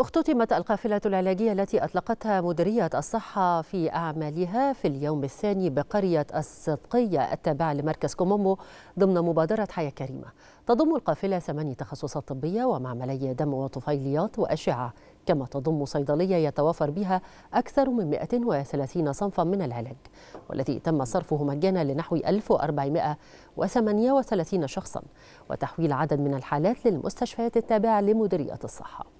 اختتمت القافلة العلاجية التي أطلقتها مديرية الصحة في أعمالها في اليوم الثاني بقرية الصدقية التابعة لمركز كومومو ضمن مبادرة حياة كريمة تضم القافلة ثماني تخصصات طبية ومعملي دم وطفيليات وأشعة كما تضم صيدلية يتوافر بها أكثر من 130 صنفا من العلاج والتي تم صرفه مجانا لنحو 1438 شخصا وتحويل عدد من الحالات للمستشفيات التابعة لمديرية الصحة